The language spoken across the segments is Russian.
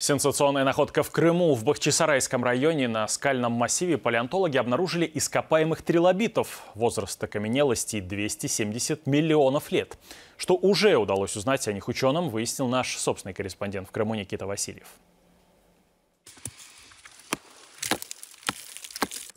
Сенсационная находка в Крыму. В Бахчисарайском районе на скальном массиве палеонтологи обнаружили ископаемых трилобитов. Возраст каменелости 270 миллионов лет. Что уже удалось узнать о них ученым, выяснил наш собственный корреспондент в Крыму Никита Васильев.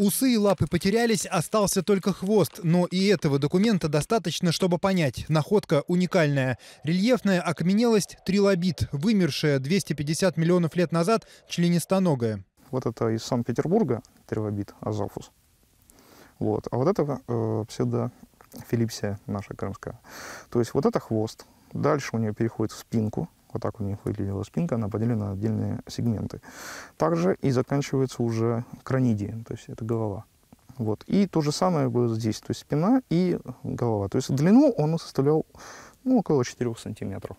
Усы и лапы потерялись, остался только хвост, но и этого документа достаточно, чтобы понять. Находка уникальная. Рельефная окаменелость трилобит, вымершая 250 миллионов лет назад членистоногая. Вот это из Санкт-Петербурга трилобит Азофус. Вот. А вот это э, псевдофилипсия наша крымская. То есть вот это хвост. Дальше у нее переходит в спинку, вот так у них выглядела спинка, она поделена на отдельные сегменты. Также и заканчивается уже кранидия, то есть это голова. Вот. И то же самое было здесь, то есть спина и голова. То есть длину он составлял ну, около 4 сантиметров.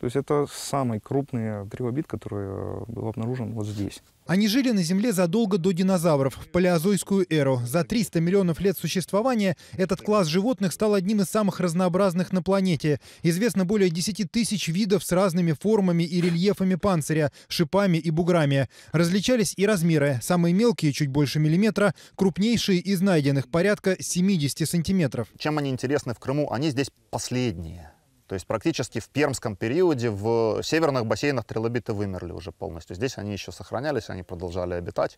То есть это самый крупный трилобит, который э, был обнаружен вот здесь. Они жили на Земле задолго до динозавров, в палеозойскую эру. За 300 миллионов лет существования этот класс животных стал одним из самых разнообразных на планете. Известно более 10 тысяч видов с разными формами и рельефами панциря, шипами и буграми. Различались и размеры. Самые мелкие, чуть больше миллиметра, крупнейшие из найденных, порядка 70 сантиметров. Чем они интересны в Крыму? Они здесь последние. То есть практически в пермском периоде в северных бассейнах трилобиты вымерли уже полностью. Здесь они еще сохранялись, они продолжали обитать.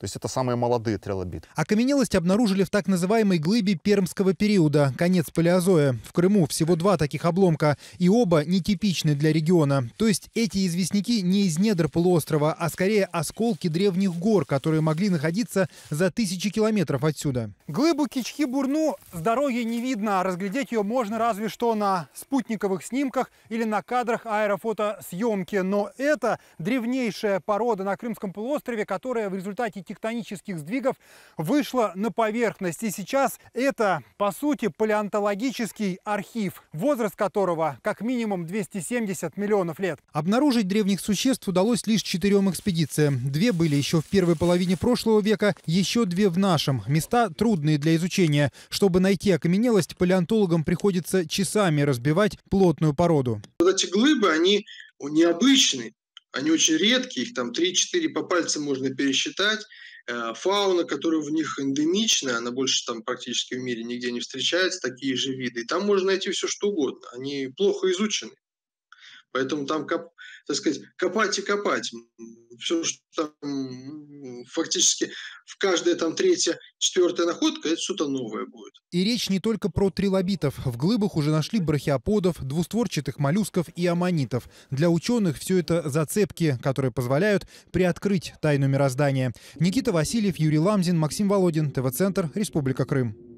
То есть это самые молодые трилобиты. А окаменелость обнаружили в так называемой глыбе пермского периода, конец палеозоя. В Крыму всего два таких обломка, и оба нетипичны для региона. То есть эти известняки не из недр полуострова, а скорее осколки древних гор, которые могли находиться за тысячи километров отсюда. Глыбу Кички-Бурну с дороги не видно, а разглядеть ее можно разве что на спутниковых снимках или на кадрах аэрофотосъемки. Но это древнейшая порода на Крымском полуострове, которая в результате тектонических сдвигов вышла на поверхность. И сейчас это, по сути, палеонтологический архив, возраст которого как минимум 270 миллионов лет. Обнаружить древних существ удалось лишь четырем экспедициям. Две были еще в первой половине прошлого века, еще две в нашем. Места трудные для изучения. Чтобы найти окаменелость, палеонтологам приходится часами разбивать плотную породу. Вот эти глыбы, они необычные. Они очень редкие, их там 3-4 по пальцам можно пересчитать. Э, фауна, которая в них эндемичная, она больше там практически в мире нигде не встречается, такие же виды. И там можно найти все что угодно. Они плохо изучены. Поэтому там, так сказать, копать и копать. Все, что там фактически в каждая там третья, четвертая находка это что-то новое будет. И речь не только про трилобитов. В глыбах уже нашли брахиоподов, двустворчатых моллюсков и аммонитов. Для ученых все это зацепки, которые позволяют приоткрыть тайну мироздания. Никита Васильев, Юрий Ламзин, Максим Володин, ТВ-центр, Республика Крым.